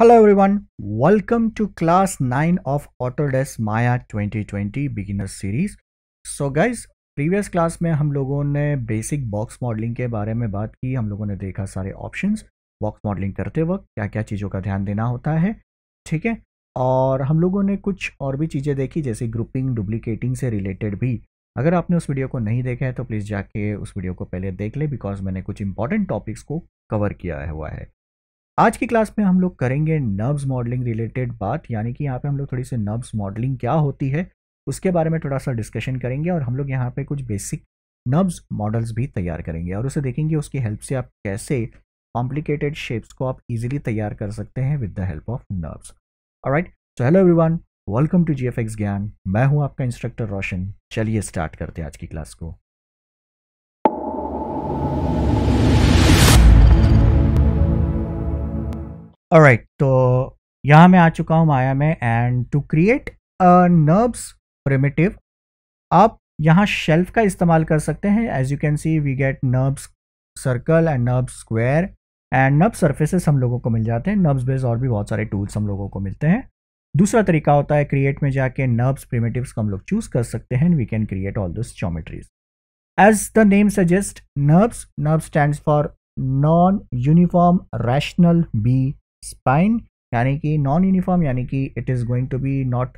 Hello Hello everyone, welcome to class 9 of Maya twenty twenty beginner series so guys previous class में हम लोगों ने basic box modelling के बारे में बात की हम लोगों ने देखा सारे ऑप्शन बॉक्स मॉडलिंग करते वक्त क्या क्या चीज़ों का ध्यान देना होता है ठीक है और हम लोगों ने कुछ और भी चीज़ें देखी जैसे ग्रुपिंग डुप्लीकेटिंग से रिलेटेड भी अगर आपने उस वीडियो को नहीं देखा है तो प्लीज़ जाके उस वीडियो को पहले देख ले बिकॉज मैंने कुछ इंपॉर्टेंट टॉपिक्स को कवर किया हुआ है आज की क्लास में हम लोग करेंगे नर्व्स मॉडलिंग रिलेटेड बात यानी कि यहाँ पे हम लोग थोड़ी सी नर्व्स मॉडलिंग क्या होती है उसके बारे में थोड़ा सा डिस्कशन करेंगे और हम लोग यहाँ पे कुछ बेसिक नर्व्स मॉडल्स भी तैयार करेंगे और उसे देखेंगे उसकी हेल्प से आप कैसे कॉम्प्लिकेटेड शेप्स को आप इजिली तैयार कर सकते हैं with the help of NURBS right so hello every welcome to G F X Gyan मैं हूँ आपका इंस्ट्रक्टर रोशन चलिए स्टार्ट करते हैं आज की क्लास को राइट तो यहाँ मैं आ चुका हूँ माया में and to create NURBS primitive आप यहाँ शेल्फ का इस्तेमाल कर सकते हैं as you can see we get NURBS circle and NURBS square and NURB surfaces हम लोगों को मिल जाते हैं नर्ब्स बेस और भी बहुत सारे टूल्स हम लोगों को मिलते हैं दूसरा तरीका होता है क्रिएट में जाके नर्ब्स प्रिमेटिव्स को हम लोग चूज कर सकते हैं we can create all this geometries as the name suggest NURBS NURB stand for non uniform rational B spline यानी कि नॉन यूनिफॉर्म यानी कि it is going to be not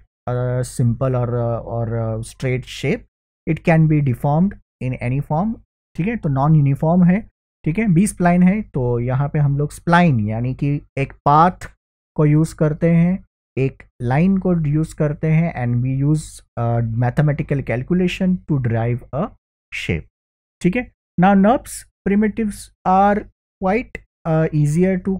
simple और और straight shape it can be deformed in any form ठीक है तो non uniform है ठीक है बी स्प्लाइन है तो यहाँ पे हम लोग स्प्लाइन यानी कि एक पाथ को यूज़ करते हैं एक लाइन को यूज़ करते हैं and we use mathematical calculation to drive a shape ठीक है ना NURBS primitive are quite easier to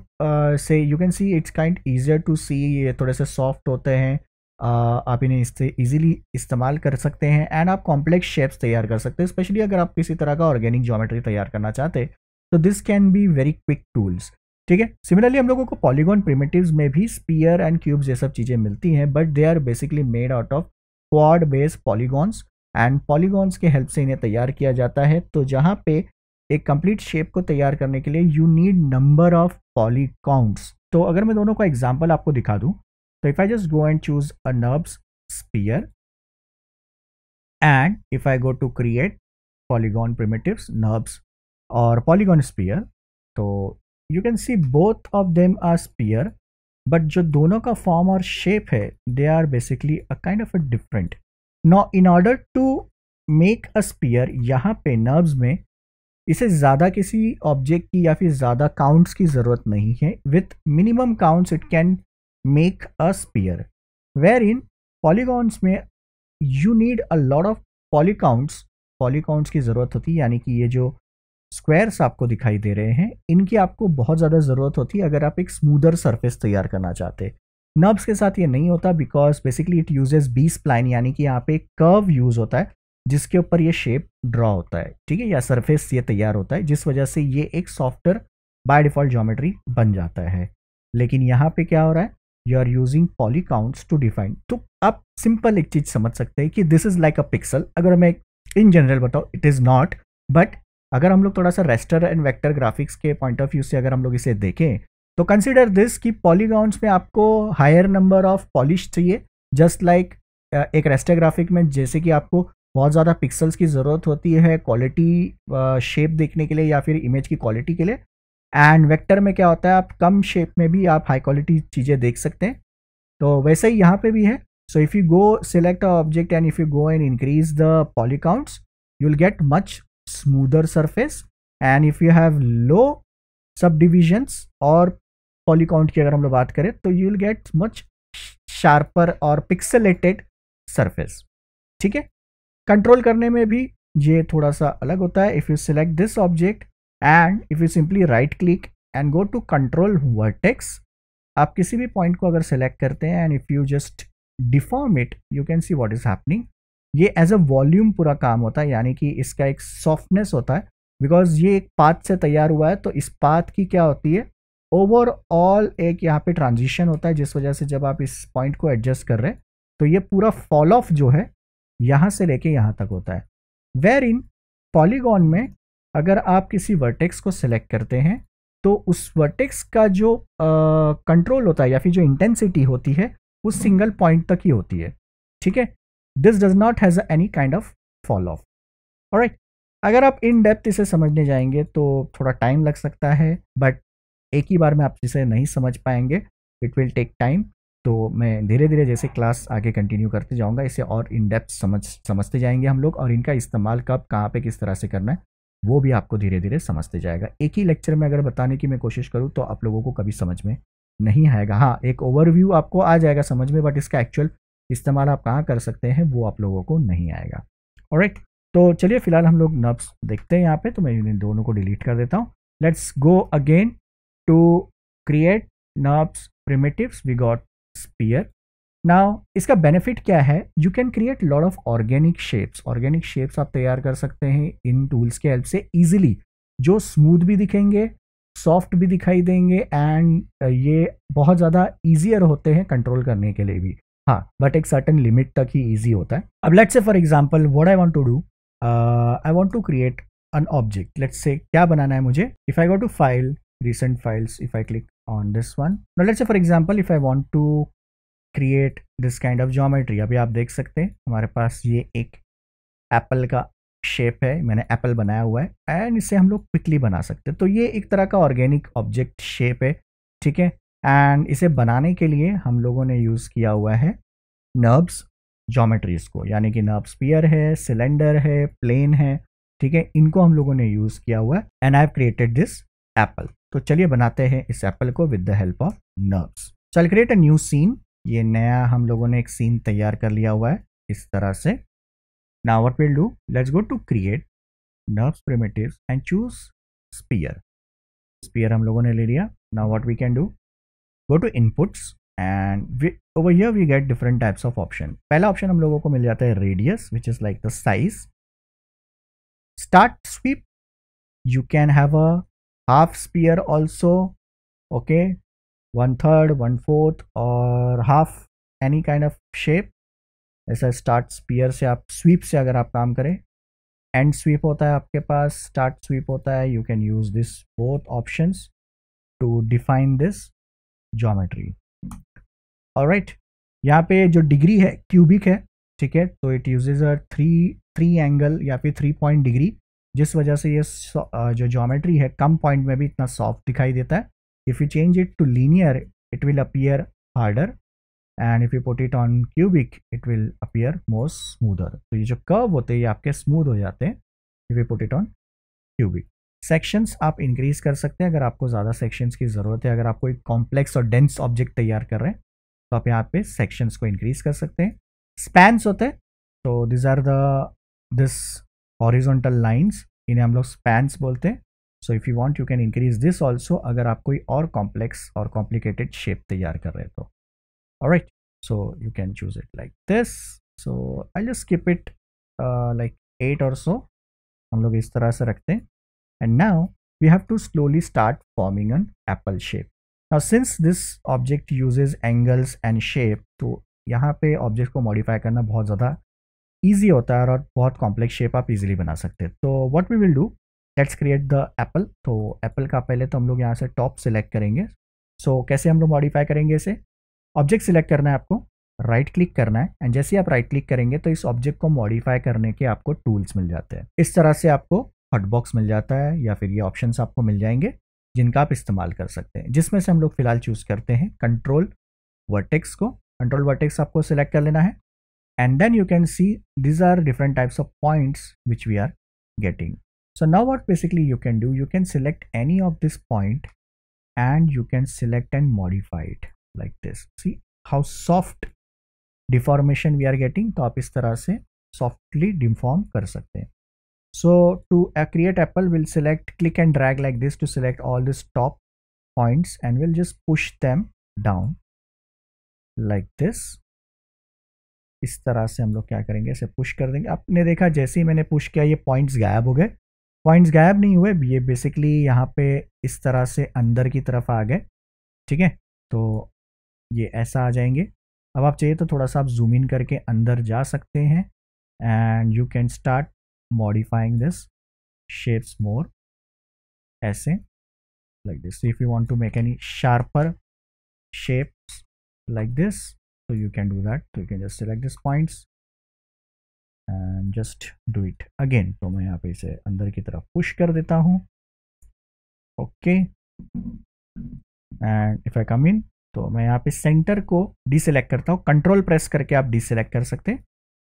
say you can see it's kind easier to see ये थोड़े से सॉफ्ट होते हैं uh, आप इन्हें इससे easily इस्तेमाल कर सकते हैं एंड आप कॉम्प्लेक्स शेप्स तैयार कर सकते हैं स्पेशली अगर आप किसी तरह का ऑर्गेनिक जोमेट्री तैयार करना चाहते हैं तो this can be very quick tools ठीक है सिमिलरली हम लोगों को पॉलीगॉन प्रिमेटिव में भी स्पीयर एंड क्यूब्स ये सब चीज़ें मिलती हैं but they are basically made out of quad based polygons and polygons के हेल्प से इन्हें तैयार किया जाता है तो जहाँ पे एक कंप्लीट शेप को तैयार करने के लिए you need number of poly counts तो अगर मैं दोनों का एग्जाम्पल आपको दिखा दूं तो if I just go and choose a NURBS sphere and if I go to create polygon primitive NURBS और पॉलीगॉन स्पीयर तो you can see both of them are sphere but जो दोनों का फॉर्म और शेप है they are basically a kind of a different no in order to make a sphere यहाँ पे नर्ब्स में इसे ज़्यादा किसी ऑब्जेक्ट की या फिर ज़्यादा काउंट्स की ज़रूरत नहीं है with minimum counts it can make a sphere where in polygons में you need a lot of polycounts polycounts की ज़रूरत होती है यानी कि ये जो स्क्वायर्स आपको दिखाई दे रहे हैं इनकी आपको बहुत ज़्यादा ज़रूरत होती है अगर आप एक स्मूदर सर्फेस तैयार करना चाहते नब्स के साथ ये नहीं होता because basically it uses B spline यानी कि यहाँ पे कर्व यूज़ होता है जिसके ऊपर ये शेप ड्रॉ होता है ठीक है या सरफेस ये तैयार होता है जिस वजह से ये एक सॉफ्टवेयर बाय डिफॉल्ट ज्योमेट्री बन जाता है लेकिन यहाँ पे क्या हो रहा है you are using poly counts to define तो आप सिंपल एक चीज समझ सकते हैं कि this is like a pixel अगर मैं इन जनरल बताऊँ इट इज़ नॉट बट अगर हम लोग थोड़ा सा रेस्टर एंड वेक्टर ग्राफिक्स के पॉइंट ऑफ व्यू से अगर हम लोग इसे देखें तो कंसिडर दिस कि पॉलीगाउंड में आपको हायर नंबर ऑफ पॉलिश चाहिए जस्ट लाइक एक रेस्टर ग्राफिक में जैसे कि आपको बहुत ज़्यादा पिक्सल्स की ज़रूरत होती है क्वालिटी शेप देखने के लिए या फिर इमेज की क्वालिटी के लिए एंड वेक्टर में क्या होता है आप कम शेप में भी आप हाई क्वालिटी चीज़ें देख सकते हैं तो वैसे ही यहाँ पे भी है so if you go select a object and if you go and increase the polycounts you will get much smoother surface and if you have low subdivisions और पॉलीकाउंट की अगर हम लोग बात करें तो you will get much sharper और pixelated surface ठीक है कंट्रोल करने में भी ये थोड़ा सा अलग होता है if you select this object and if you simply right click and go to control vertex आप किसी भी पॉइंट को अगर सेलेक्ट करते हैं and if you just deform it you can see what is happening ये एज अ वॉल्यूम पूरा काम होता है यानी कि इसका एक सॉफ्टनेस होता है बिकॉज ये एक पाथ से तैयार हुआ है तो इस पाथ की क्या होती है ओवरऑल एक यहाँ पे ट्रांजिशन होता है जिस वजह से जब आप इस पॉइंट को एडजस्ट कर रहे हैं तो ये पूरा फॉल ऑफ जो है यहाँ से लेके यहाँ तक होता है वेर इन पॉलीगॉन में अगर आप किसी वर्टेक्स को सिलेक्ट करते हैं तो उस वर्टेक्स का जो कंट्रोल होता है या फिर जो इंटेंसिटी होती है वो सिंगल पॉइंट तक ही होती है ठीक है this does not has any kind of fall off right अगर आप इन डेप्थ इसे समझने जाएंगे तो थोड़ा टाइम लग सकता है बट एक ही बार में आप इसे नहीं समझ पाएंगे इट विल टेक टाइम तो मैं धीरे धीरे जैसे क्लास आगे कंटिन्यू करते जाऊँगा इसे और इन डेप्थ समझ समझते जाएंगे हम लोग और इनका इस्तेमाल कब कहाँ पे किस तरह से करना है वो भी आपको धीरे धीरे समझते जाएगा एक ही लेक्चर में अगर बताने की मैं कोशिश करूँ तो आप लोगों को कभी समझ में नहीं आएगा हाँ एक ओवरव्यू आपको आ जाएगा समझ में बट इसका एक्चुअल इस्तेमाल आप कहाँ कर सकते हैं वो आप लोगों को नहीं आएगा और तो चलिए फिलहाल हम लोग नब्स देखते हैं यहाँ पर तो मैं इन दोनों को डिलीट कर देता हूँ let's go again to create NURBS primitive we got sphere now इसका बेनिफिट क्या है you can create lot of organic shapes organic shapes आप तैयार कर सकते हैं इन टूल्स के हेल्प से इजीली जो स्मूथ भी दिखेंगे सॉफ्ट भी दिखाई देंगे एंड uh, ये बहुत ज़्यादा ईजियर होते हैं कंट्रोल करने के लिए भी हाँ बट एक सर्टन लिमिट तक ही ईजी होता है अब let's say for example what I want to do I want to create an object let's say क्या बनाना है मुझे if I go to file recent files if I click on this one now let's say for example if i want to create this kind of geometry अभी आप देख सकते हैं हमारे पास ये एक एप्पल का शेप है मैंने एप्पल बनाया हुआ है एंड इसे हम लोग क्विकली बना सकते हैं तो ये एक तरह का ऑर्गेनिक ऑब्जेक्ट शेप है ठीक है एंड इसे बनाने के लिए हम लोगों ने यूज़ किया हुआ है नर्ब्स जोमेट्रीज को यानी कि नर्ब्स पियर है सिलेंडर है प्लेन है ठीक है इनको हम लोगों ने यूज़ किया हुआ है and I have created this apple तो चलिए बनाते हैं इस एप्पल को with the help of NURBS चल क्रिएट अ न्यू सीन ये नया हम लोगों ने एक सीन तैयार कर लिया हुआ है इस तरह से now what will do let's go to create nerves primitive and choose sphere sphere हम लोगों ने ले लिया now what we can do go to inputs and over here we get different types of option पहला option हम लोगों को मिल जाता है radius which is like the size start sweep you can have a half sphere also okay one third one fourth और half any kind of shape ऐसा start sphere से आप स्वीप से अगर आप काम करें एंड स्वीप होता है आपके पास स्टार्ट स्वीप होता है you can use this both option to define this geometry और राइट यहाँ पे जो डिग्री है क्यूबिक है ठीक है तो it use a three three angle या फिर थ्री पॉइंट डिग्री जिस वजह से ये जो जोमेट्री है कम पॉइंट में भी इतना सॉफ्ट दिखाई देता है if you change it to linear it will appear harder and if you put it on cubic it will appear more smoother तो ये जो कर्व होते हैं ये आपके स्मूद हो जाते हैं if you put it on cubic sections आप इंक्रीज कर सकते हैं अगर आपको ज़्यादा सेक्शंस की ज़रूरत है अगर आप कोई कॉम्प्लेक्स और डेंस ऑब्जेक्ट तैयार कर रहे हैं तो आप यहाँ पे सेक्शंस को इंक्रीज कर सकते हैं स्पैंस होते हैं तो these are the this horizontal lines इन्हें हम लोग स्पैंस बोलते हैं so if you want you can increase this also अगर आप कोई और कॉम्प्लेक्स और कॉम्प्लिकेटेड शेप तैयार कर रहे तो right so you can choose it like this so I just skip it like eight और सो हम लोग इस तरह से रखते हैं and now we have to slowly start forming an apple shape Now since this object uses angles and shape तो यहाँ पे ऑब्जेक्ट को मॉडिफाई करना बहुत ज़्यादा ईजी होता है और बहुत कॉम्प्लेक्स शेप आप इजीली बना सकते हैं तो what we will do let's create the apple तो एप्पल का पहले तो हम लोग यहाँ से टॉप सिलेक्ट करेंगे सो so, कैसे हम लोग मॉडिफाई करेंगे इसे ऑब्जेक्ट सिलेक्ट करना है आपको राइट right क्लिक करना है एंड जैसे आप राइट right क्लिक करेंगे तो इस ऑब्जेक्ट को मॉडिफाई करने के आपको टूल्स मिल जाते हैं इस तरह से आपको हटबॉक्स मिल जाता है या फिर ये ऑप्शन आपको मिल जाएंगे जिनका आप इस्तेमाल कर सकते हैं जिसमें से हम लोग फिलहाल चूज़ करते हैं कंट्रोल वर्टेक्स को कंट्रोल वर्टेक्स आपको सिलेक्ट कर लेना है and then you can see these are different types of points which we are getting so now what basically you can do you can select any of this point and you can select and modify it like this see how soft deformation we are getting top is इस तरह से softly deform कर so to uh, create apple we'll select click and drag like this to select all these top points and we'll just push them down like this इस तरह से हम लोग क्या करेंगे इसे पुश कर देंगे आपने देखा जैसे ही मैंने पुश किया ये पॉइंट्स गायब हो गए पॉइंट्स गायब नहीं हुए ये बेसिकली यहाँ पे इस तरह से अंदर की तरफ आ गए ठीक है तो ये ऐसा आ जाएंगे अब आप चाहिए तो थोड़ा सा आप जूम इन करके अंदर जा सकते हैं and you can start modifying this shapes more ऐसे like this if you want to make any sharper shapes like this so you can do that so you can just select these points and just do it again तो मैं यहाँ पे इसे अंदर की तरफ push कर देता हूँ okay and if I come in तो मैं यहाँ पे सेंटर को डिसेलेक्ट करता हूँ कंट्रोल प्रेस करके आप डिसेलेक्ट कर सकते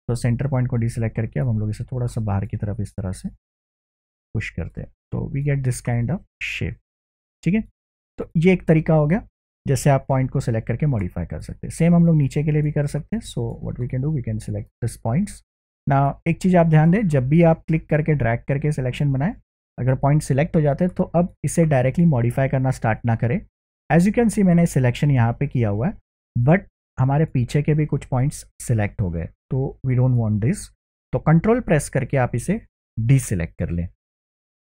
तो सेंटर पॉइंट को डिसेलेक्ट करके अब हम लोग इसे थोड़ा सा बाहर की तरफ इस तरह से पुश करते हैं तो we get this kind of shape ठीक है तो ये एक तरीका हो गया जैसे आप पॉइंट को सिलेक्ट करके मॉडिफाई कर सकते हैं सेम हम लोग नीचे के लिए भी कर सकते हैं so what we can do we can select this points ना एक चीज़ आप ध्यान दें जब भी आप क्लिक करके ड्रैग करके सिलेक्शन बनाएं अगर पॉइंट सिलेक्ट हो जाते हैं तो अब इसे डायरेक्टली मॉडिफाई करना स्टार्ट ना करें एज यू कैन सी मैंने सिलेक्शन यहाँ पे किया हुआ है बट हमारे पीछे के भी कुछ पॉइंट्स सिलेक्ट हो गए तो वी डोंट वॉन्ट दिस तो कंट्रोल प्रेस करके आप इसे सिलेक्ट कर लें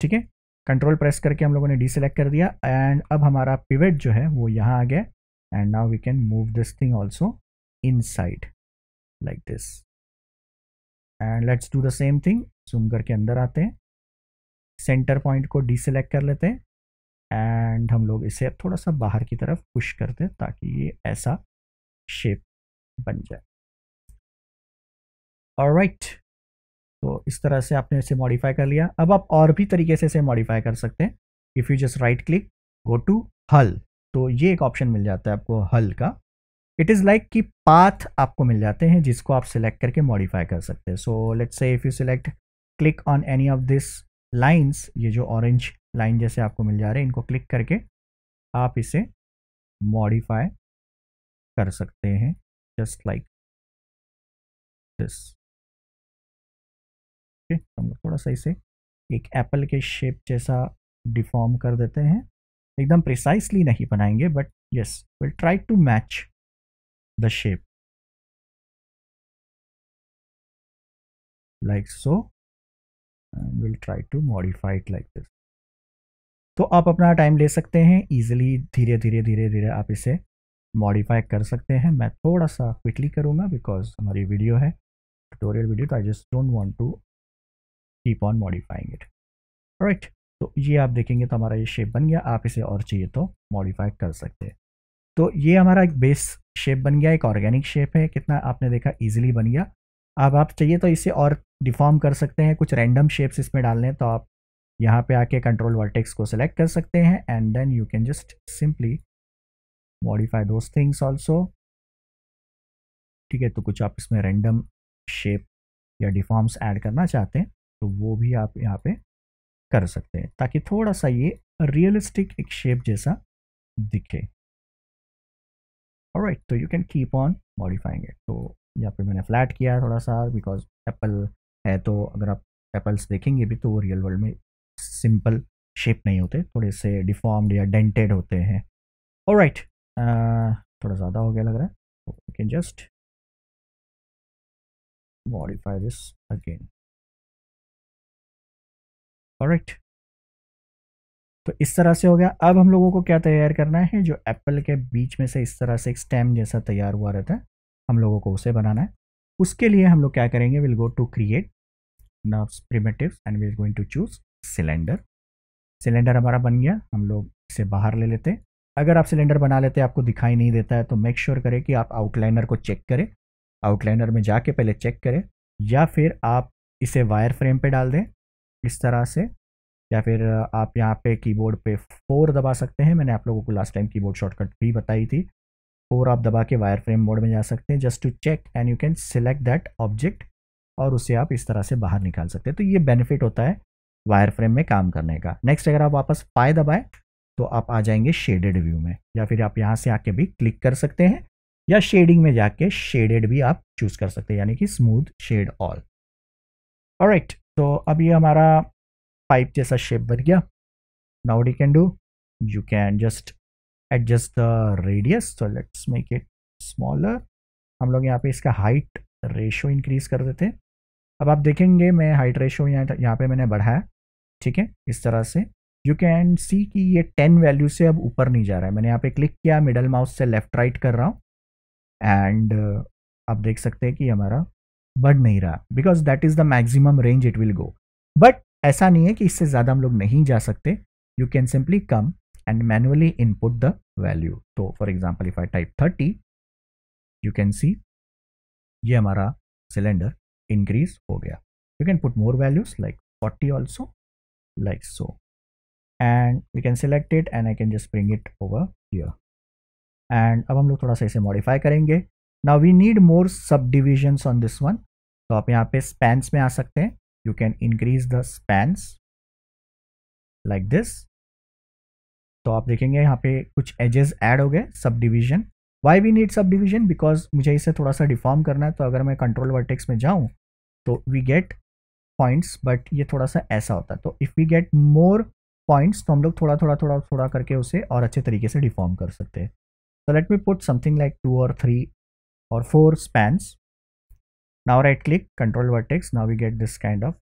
ठीक है कंट्रोल प्रेस करके हम लोगों ने डीसेलेक्ट कर दिया एंड अब हमारा पिवेट जो है वो यहाँ आ गया and now we can move this thing also inside like this and let's do the same thing zoom करके अंदर आते हैं सेंटर पॉइंट को डीसेलेक्ट कर लेते हैं एंड हम लोग इसे थोड़ा सा बाहर की तरफ पुश करते हैं ताकि ये ऐसा शेप बन जाए और राइट right. तो इस तरह से आपने इसे मॉडिफाई कर लिया अब आप और भी तरीके से इसे मॉडिफाई कर सकते हैं if you just right click go to hull तो ये एक ऑप्शन मिल जाता है आपको हल का इट इज़ लाइक कि पाथ आपको मिल जाते हैं जिसको आप सिलेक्ट करके मॉडिफाई कर सकते हैं so let's say if you select click on any of this lines ये जो ऑरेंज लाइन जैसे आपको मिल जा रहे हैं इनको क्लिक करके आप इसे मॉडिफाई कर सकते हैं जस्ट लाइक दिस ओके हम लोग थोड़ा सा इसे एक एप्पल के शेप जैसा डिफॉर्म कर देते हैं एकदम प्रिसाइसली नहीं बनाएंगे but yes will try to match the shape like so will try to modify it like this तो आप अपना टाइम ले सकते हैं ईजिली धीरे धीरे धीरे धीरे आप इसे मॉडिफाई कर सकते हैं मैं थोड़ा सा क्विकली करूँगा बिकॉज हमारी वीडियो है ट्यूटोरियल वीडियो तो I just don't want to keep on modifying it right तो ये आप देखेंगे तो हमारा ये शेप बन गया आप इसे और चाहिए तो मॉडिफाई कर सकते हैं तो ये हमारा एक बेस शेप बन गया एक ऑर्गेनिक शेप है कितना आपने देखा इजीली बन गया अब आप चाहिए तो इसे और डिफॉर्म कर सकते हैं कुछ रैंडम शेप्स इसमें डालने लें तो आप यहाँ पे आके कंट्रोल वर्टेक्स को सिलेक्ट कर सकते हैं and then you can just simply modify those things also ठीक है तो कुछ आप इसमें रैंडम शेप या डिफॉर्म्स ऐड करना चाहते हैं तो वो भी आप यहाँ पे कर सकते हैं ताकि थोड़ा सा ये रियलिस्टिक एक शेप जैसा दिखे राइट तो you can keep on modifying it तो यहाँ पे मैंने फ्लैट किया है थोड़ा सा बिकॉज एप्पल है तो अगर आप एप्पल्स देखेंगे भी तो वो रियल वर्ल्ड में सिंपल शेप नहीं होते थोड़े से डिफॉर्म्ड या डेंटेड होते हैं और राइट right, थोड़ा ज़्यादा हो गया लग रहा है you can just modify this again correct तो इस तरह से हो गया अब हम लोगों को क्या तैयार करना है जो एप्पल के बीच में से इस तरह से एक स्टेम जैसा तैयार हुआ रहता है हम लोगों को उसे बनाना है उसके लिए हम लोग क्या करेंगे will go to create nerves primitive and will going to choose cylinder cylinder हमारा बन गया हम लोग इसे बाहर ले लेते हैं अगर आप सिलेंडर बना लेते हैं आपको दिखाई नहीं देता है तो मेक श्योर sure करें कि आप आउटलाइनर को चेक करें आउटलाइनर में जाके पहले चेक करें या फिर आप इसे वायर फ्रेम पे डाल दें इस तरह से या फिर आप यहाँ पे कीबोर्ड पे फोर दबा सकते हैं मैंने आप लोगों को लास्ट टाइम कीबोर्ड शॉर्टकट भी बताई थी फोर आप दबा के वायर फ्रेम मोड में जा सकते हैं just to check and you can select that object और उसे आप इस तरह से बाहर निकाल सकते हैं तो ये बेनिफिट होता है वायर फ्रेम में काम करने का नेक्स्ट अगर आप वापस पाए दबाएं तो आप आ जाएंगे शेडेड व्यू में या फिर आप यहाँ से आके भी क्लिक कर सकते हैं या शेडिंग में जाके शेडेड भी आप चूज कर सकते हैं यानी कि स्मूथ शेड ऑल राइट तो अब ये हमारा पाइप जैसा शेप बन गया now the can do you can just adjust the radius तो लेट्स मेक इट स्मॉलर हम लोग यहाँ पे इसका हाइट रेशो इंक्रीज कर देते हैं अब आप देखेंगे मैं हाइट रेशो यहाँ यहाँ पे मैंने बढ़ाया ठीक है इस तरह से यू कैन सी कि ये टेन वैल्यू से अब ऊपर नहीं जा रहा है मैंने यहाँ पे क्लिक किया मिडल माउस से लेफ्ट राइट कर रहा हूँ एंड uh, आप देख सकते हैं कि हमारा बढ़ नहीं रहा because that is the maximum range it will go but ऐसा नहीं है कि इससे ज़्यादा हम लोग नहीं जा सकते you can simply come and manually input the value तो for example if I type thirty you can see ये हमारा सिलेंडर इंक्रीज हो गया you can put more values like forty also like so and you can select it and I can just bring it over here and अब हम लोग थोड़ा सा इसे मॉडिफाई करेंगे नाउ वी नीड मोर सब डिविजन्स ऑन दिस वन तो आप यहाँ पे स्पैंस में आ सकते हैं you can increase the spans like this तो आप देखेंगे यहाँ पे कुछ एजेस ऐड हो गए subdivision why we need subdivision because मुझे इसे थोड़ा सा डिफॉर्म करना है तो अगर मैं कंट्रोल वर्टेक्स में जाऊँ तो वी गेट पॉइंट्स बट ये थोड़ा सा ऐसा होता है तो if we get more points तो हम लोग थोड़ा थोड़ा थोड़ा थोड़ा करके उसे और अच्छे तरीके से डिफॉर्म कर सकते हैं तो let me put something like two और three or four spans. Now right click control vertex. Now we get this kind of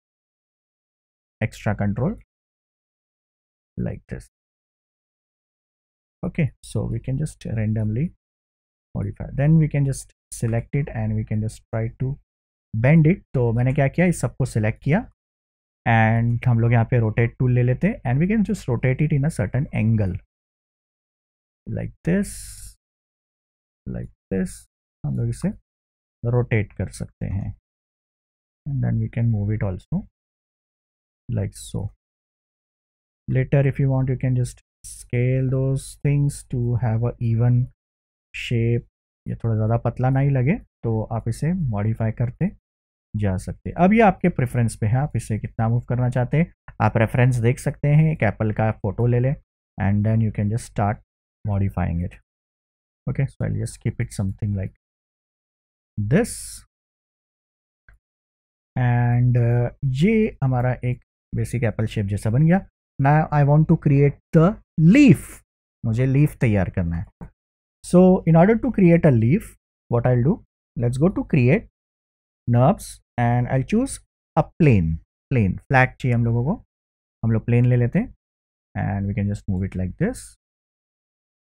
extra control like this. Okay, so we can just randomly modify. Then we can just select it and we can just try to bend it. so maine kya kiya is sabko select kiya and hum log yahan pe rotate tool le lete and we can just rotate it in a certain angle like this like this हम लोग इसे rotate कर सकते हैं and then we can move it also like so later if you want you can just scale those things to have a even shape ये थोड़ा ज़्यादा पतला नहीं लगे तो आप इसे मॉडिफाई करते जा सकते अब ये आपके प्रेफरेंस पे है आप इसे कितना मूव करना चाहते हैं आप रेफरेंस देख सकते हैं एक एप्पल का फ़ोटो ले लें and then you can just start modifying it okay so I just keep it something like this and uh, ये हमारा एक बेसिक एप्पल शेप जैसा बन गया ना I want to create the leaf मुझे लीफ तैयार करना है so in order to create a leaf what I do let's go to create nurbs and I choose a plane plane flat चाहिए हम लोगों को हम लोग प्लेन ले लेते हैं and we can just move it like this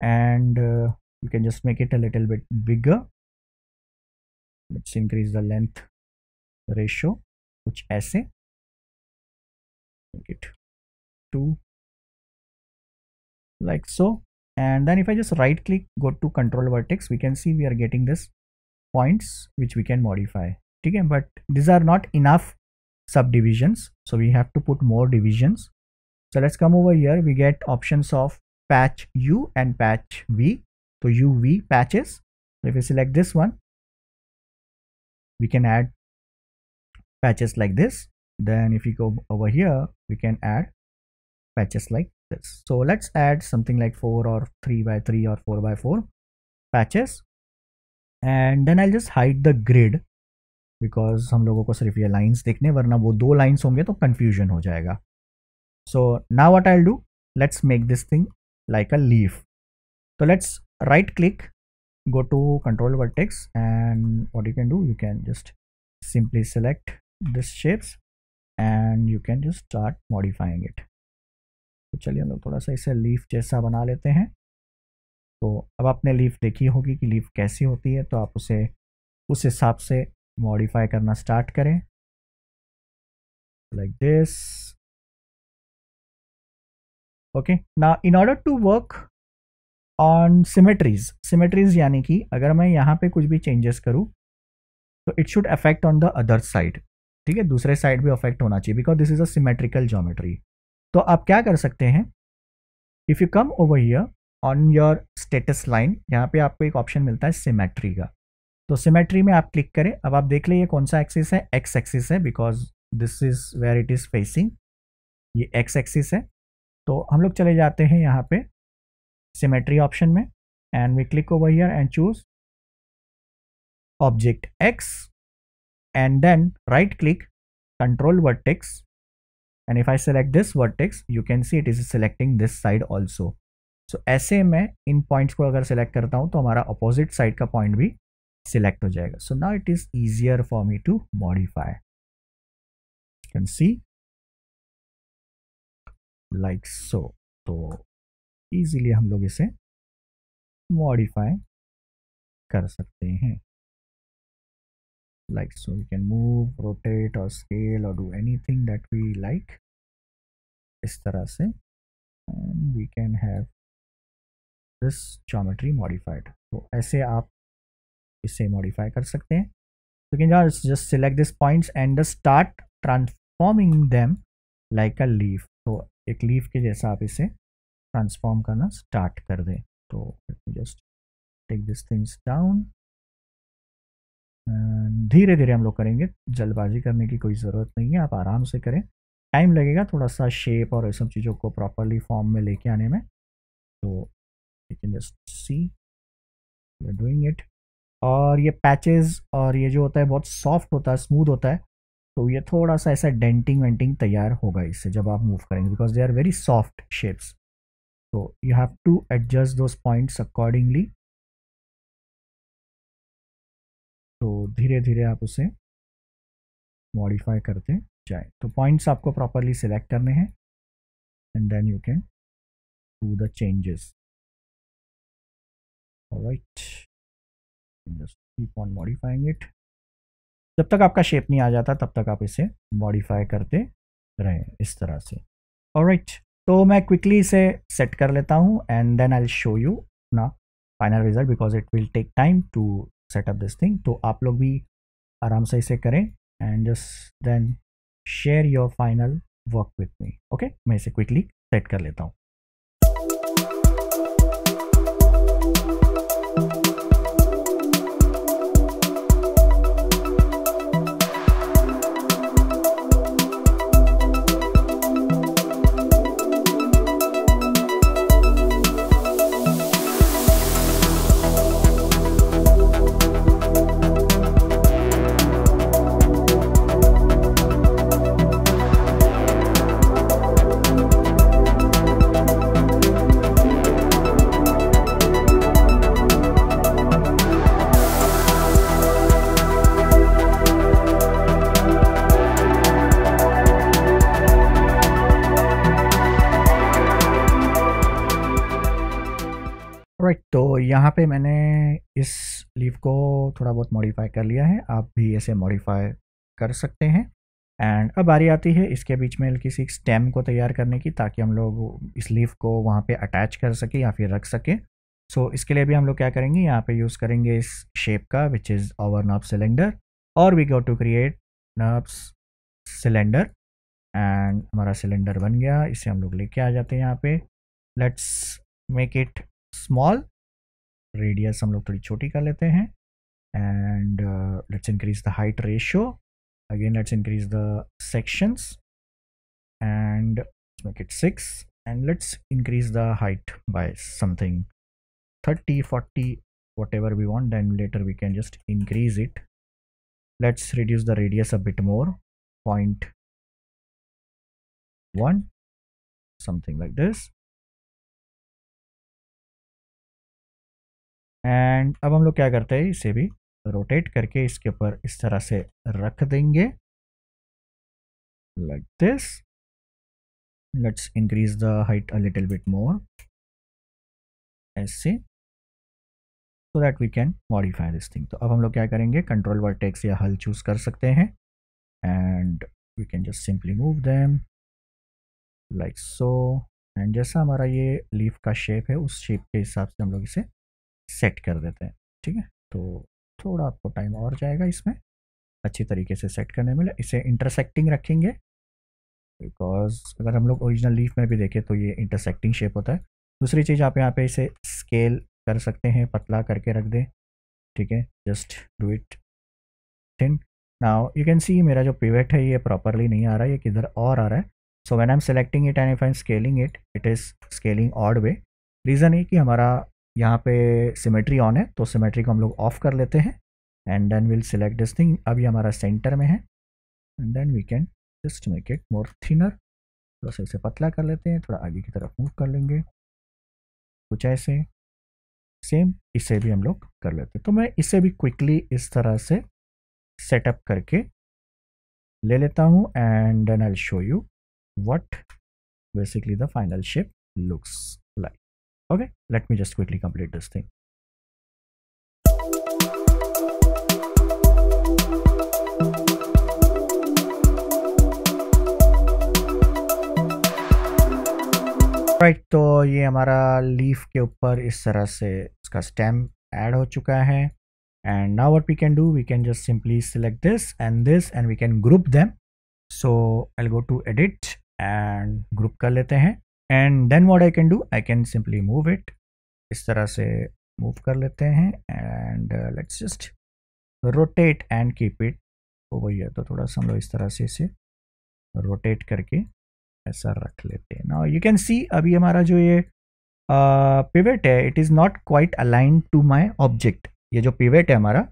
and you can just make it a little bit bigger let's increase the length ratio which ऐसे make it 2 like so and then if I just right click go to control vertex we can see we are getting this points which we can modify okay but these are not enough subdivisions so we have to put more divisions so let's come over here we get options of patch u and patch v so uv patches if you select this one we can add patches like this then if you go over here we can add patches like this so let's add something like four or three by three or four by four patches and then i'll just hide the grid because some logo ko sirf ye lines dekhne varna wo do lines honge to confusion ho jayega so now what i'll do let's make this thing like a leaf so let's right click go to control vertex and what you can do you can just simply select this shapes and you can just start modifying it तो चलिए हम लोग थोड़ा सा इसे leaf जैसा बना लेते हैं तो अब आपने लीफ देखी होगी कि लीफ कैसी होती है तो आप उसे उस हिसाब से मॉडिफाई करना स्टार्ट करें लाइक दिस ओके ना in order to work on symmetries symmetries यानी कि अगर मैं यहाँ पे कुछ भी चेंजेस करूँ तो it should affect on the other side ठीक है दूसरे साइड भी अफेक्ट होना चाहिए because this is a symmetrical geometry तो आप क्या कर सकते हैं if you come over here on your status line यहाँ पे आपको एक ऑप्शन मिलता है सिमेट्री का तो सिमेट्री में आप क्लिक करें अब आप देख लें कौन सा एक्सिस है एक्स एक्सिस है because this is where it is facing ये एक्स एक्सिस है तो हम लोग चले जाते हैं यहाँ पे सिमेट्री ऑप्शन में and we click over here and choose object X and then right click control vertex and if I select this vertex you can see it is selecting this side also so ऐसे में इन points को अगर select करता हूँ तो हमारा opposite side का point भी सिलेक्ट हो जाएगा so now it is easier for me to modify can see like so तो इजीली हम लोग इसे मॉडिफाई कर सकते हैं like so you can move rotate और स्केल और do anything that we like इस तरह से we can have this geometry modified तो ऐसे आप इसे मॉडिफाई कर सकते हैं तो can you just select this points and the start transforming them like a leaf तो एक लीफ के जैसा आप इसे ट्रांसफॉर्म करना स्टार्ट कर दे तो just take this things down धीरे धीरे हम लोग करेंगे जल्दबाजी करने की कोई ज़रूरत नहीं है आप आराम से करें टाइम लगेगा थोड़ा सा शेप और सब चीज़ों को प्रॉपरली फॉर्म में लेके आने में तो you can just see you doing it और ये पैचेस और ये जो होता है बहुत सॉफ्ट होता है स्मूथ होता है तो ये थोड़ा सा ऐसा डेंटिंग वेंटिंग तैयार होगा इससे जब आप मूव करेंगे because they are very soft shapes so you have to adjust those points accordingly तो धीरे धीरे आप उसे मॉडिफाई करते जाए तो पॉइंट्स आपको प्रॉपरली सिलेक्ट करने हैं and then you can do the changes right keep on modifying it जब तक आपका शेप नहीं आ जाता तब तक आप इसे मॉडिफाई करते रहें इस तरह से और राइट right. तो मैं क्विकली इसे सेट कर लेता हूँ and then I show you ना final result because it will take time to setup this thing तो आप लोग भी आराम से इसे करें and just then share your final work with me okay मैं इसे क्विकली सेट कर लेता हूँ यहाँ पे मैंने इस लीफ को थोड़ा बहुत मॉडिफाई कर लिया है आप भी इसे मॉडिफाई कर सकते हैं एंड अब बारी आती है इसके बीच में हल्की सी स्टेम को तैयार करने की ताकि हम लोग इस लीफ को वहाँ पे अटैच कर सकें या फिर रख सकें सो so, इसके लिए भी हम लोग क्या करेंगे यहाँ पे यूज़ करेंगे इस शेप का which is our nurbs cylinder और we go to create nurbs cylinder and हमारा सिलेंडर बन गया इसे हम लोग लेके आ जाते हैं यहाँ पे let's make it small radius हम लोग थोड़ी छोटी कर लेते हैं and let's increase the height ratio again let's increase the sections and make it six and let's increase the height by something thirty forty whatever we want and later we can just increase it let's reduce the radius a bit more point one something like this and अब हम लोग क्या करते हैं इसे भी rotate करके इसके ऊपर इस तरह से रख देंगे like this let's increase the height a little bit more ऐसे so that we can modify this thing तो अब हम लोग क्या करेंगे कंट्रोल वर्टेक्स या हल चूज कर सकते हैं and we can just simply move them like so and जैसा हमारा ये लीफ का शेप है उस शेप के हिसाब से हम लोग इसे सेट कर देते हैं ठीक है तो थोड़ा आपको टाइम और जाएगा इसमें अच्छी तरीके से सेट करने में इसे इंटरसेक्टिंग रखेंगे बिकॉज अगर हम लोग ओरिजिनल लीफ में भी देखें तो ये इंटरसेक्टिंग शेप होता है दूसरी चीज़ आप यहाँ पे इसे स्केल कर सकते हैं पतला करके रख दें ठीक है just do it thin now you can see मेरा जो पिवेट है ये प्रॉपरली नहीं आ रहा है ये किधर और आ रहा है so when I am selecting it and if I am scaling it it is scaling odd way reason ये कि हमारा यहाँ पे सिमेट्री ऑन है तो सिमेट्री को हम लोग ऑफ कर लेते हैं and then will select this thing अभी हमारा सेंटर में है and then we can just make it more thinner थोड़ा सा इसे पतला कर लेते हैं थोड़ा आगे की तरफ मूव कर लेंगे कुछ ऐसे सेम इसे भी हम लोग कर लेते हैं तो मैं इसे भी क्विकली इस तरह से सेटअप करके ले लेता हूँ and then I show you what basically the final shape looks Okay, let me just quickly complete this thing. Right right, तो ये हमारा लीफ के ऊपर इस तरह से इसका स्टेम ऐड हो चुका है and now what we can do we can just simply select this and this and we can group them so I go to edit and group कर लेते हैं and then what I can do I can simply move it इस तरह से move कर लेते हैं and let's just rotate and keep it वही है तो थोड़ा सा हम लोग इस तरह से इसे रोटेट करके ऐसा रख लेते हैं ना यू कैन सी अभी हमारा जो ये पिवेट uh, है it is not quite align to my object ये जो पिवेट है हमारा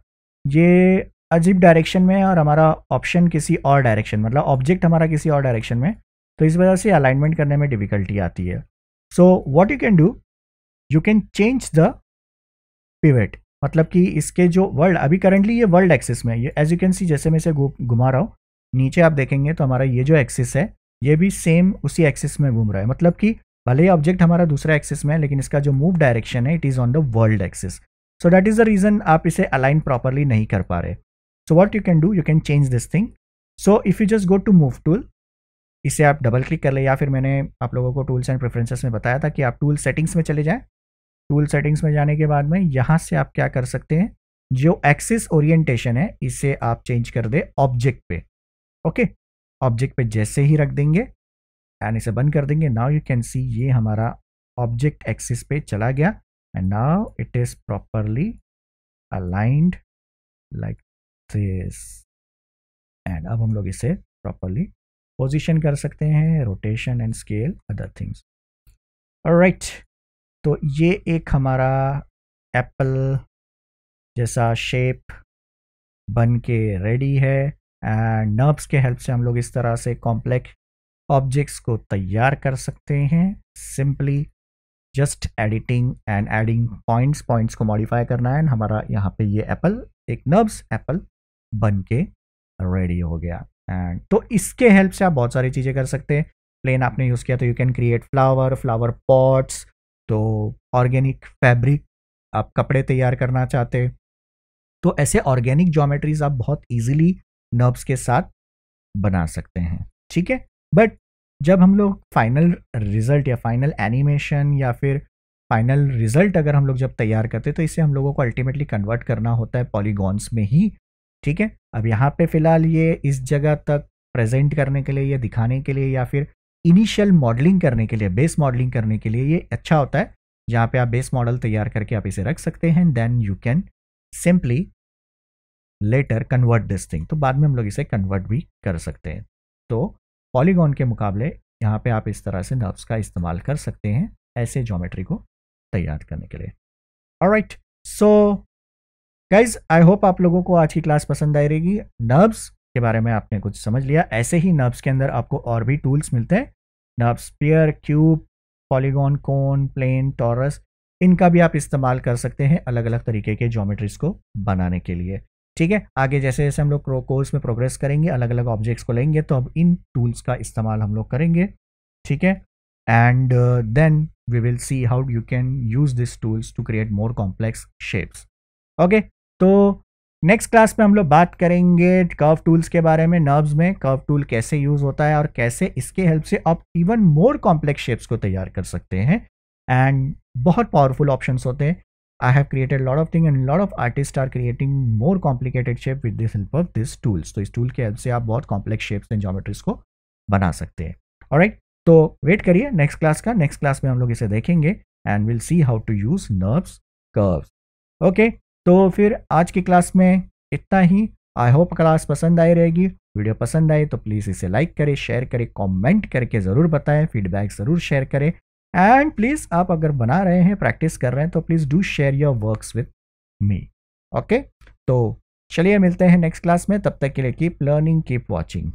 ये अजीब डायरेक्शन में है और हमारा ऑप्शन किसी और डायरेक्शन मतलब ऑब्जेक्ट हमारा किसी और डायरेक्शन में तो इस वजह से अलाइनमेंट करने में डिफ़िकल्टी आती है so what you can do you can change the pivot मतलब कि इसके जो वर्ल्ड अभी करेंटली ये वर्ल्ड एक्सिस में ये एज यू कैन सी जैसे मैं इसे घुमा रहा हूँ नीचे आप देखेंगे तो हमारा ये जो एक्सिस है ये भी सेम उसी एक्सिस में घूम रहा है मतलब कि भले ही ऑब्जेक्ट हमारा दूसरा एक्सिस में है लेकिन इसका जो मूव डायरेक्शन है it is on the world axis so that is the reason आप इसे अलाइन प्रॉपरली नहीं कर पा रहे so what you can do you can change this thing so if you just go to move tool इसे आप double click कर ले या फिर मैंने आप लोगों को टूल्स एंड प्रेफरेंसेस में बताया था कि आप टूल सेटिंग्स में चले जाएं टूल सेटिंग्स में जाने के बाद में यहाँ से आप क्या कर सकते हैं जो एक्सिस ओरिएंटेशन है इसे आप चेंज कर दे ऑब्जेक्ट पे ओके ऑब्जेक्ट पे जैसे ही रख देंगे एंड इसे बंद कर देंगे नाउ यू कैन सी ये हमारा ऑब्जेक्ट एक्सिस पे चला गया and now it is properly aligned like this and अब हम लोग इसे प्रॉपरली पोजिशन कर सकते हैं rotation and scale other things right तो ये एक हमारा एप्पल जैसा शेप बन के रेडी है एंड नर्व्स के हेल्प से हम लोग इस तरह से कॉम्प्लेक्स ऑब्जेक्ट्स को तैयार कर सकते हैं simply just editing and adding points points को मॉडिफाई करना है एंड हमारा यहाँ पे ये एप्पल एक नर्व्स एप्पल बन के रेडी हो गया एंड तो इसके हेल्प से आप बहुत सारी चीज़ें कर सकते हैं प्लेन आपने यूज़ किया तो you can create flower flower pots तो ऑर्गेनिक फैब्रिक आप कपड़े तैयार करना चाहते तो ऐसे ऑर्गेनिक जोमेट्रीज आप बहुत इजीली नर्व्स के साथ बना सकते हैं ठीक है बट जब हम लोग फाइनल रिजल्ट या फाइनल एनिमेशन या फिर फाइनल रिजल्ट अगर हम लोग जब तैयार करते हैं तो इसे हम लोगों को अल्टीमेटली कन्वर्ट करना होता है पॉलीगॉन्स में ही ठीक है अब यहाँ पे फ़िलहाल ये इस जगह तक प्रेजेंट करने के लिए या दिखाने के लिए या फिर इनिशियल मॉडलिंग करने के लिए बेस मॉडलिंग करने के लिए ये अच्छा होता है जहाँ पे आप बेस मॉडल तैयार करके आप इसे रख सकते हैं then you can simply later convert this thing तो बाद में हम लोग इसे कन्वर्ट भी कर सकते हैं तो पॉलीगॉन के मुकाबले यहाँ पे आप इस तरह से नर्व्स का इस्तेमाल कर सकते हैं ऐसे ज्योमेट्री को तैयार करने के लिए right so guys I hope आप लोगों को आज की क्लास पसंद आएगी नर्व्स के बारे में आपने कुछ समझ लिया ऐसे ही नर्व्स के अंदर आपको और भी टूल्स मिलते हैं NURBS sphere cube polygon cone plane torus इनका भी आप इस्तेमाल कर सकते हैं अलग अलग तरीके के जोमेट्रीज को बनाने के लिए ठीक है आगे जैसे जैसे हम लोग कोर्स में प्रोग्रेस करेंगे अलग अलग ऑब्जेक्ट्स को लेंगे तो अब इन टूल्स का इस्तेमाल हम लोग करेंगे ठीक है and then we will see how you can use this tools to create more complex shapes okay तो नेक्स्ट क्लास में हम लोग बात करेंगे कर्व टूल्स के बारे में नर्व्स में कर्व टूल कैसे यूज़ होता है और कैसे इसके हेल्प से आप इवन मोर कॉम्प्लेक्स शेप्स को तैयार कर सकते हैं एंड बहुत पावरफुल ऑप्शंस होते हैं I have created lot of thing and lot of artist are creating more complicated shape with this help of this tools तो इस टूल के हेल्प से आप बहुत कॉम्प्लेक्स शेप्स एंड जोमेट्रीज को बना सकते हैं और right? तो वेट करिए नेक्स्ट क्लास का नेक्स्ट क्लास में हम लोग इसे देखेंगे and will see how to use NURBS curves okay तो फिर आज की क्लास में इतना ही आई होप क्लास पसंद आई रहेगी वीडियो पसंद आए तो प्लीज़ इसे लाइक करें शेयर करें कमेंट करके ज़रूर बताएं फीडबैक ज़रूर शेयर करें एंड प्लीज़ आप अगर बना रहे हैं प्रैक्टिस कर रहे हैं तो please do share your works with me okay तो चलिए मिलते हैं नेक्स्ट क्लास में तब तक के लिए कीप लर्निंग कीप वॉचिंग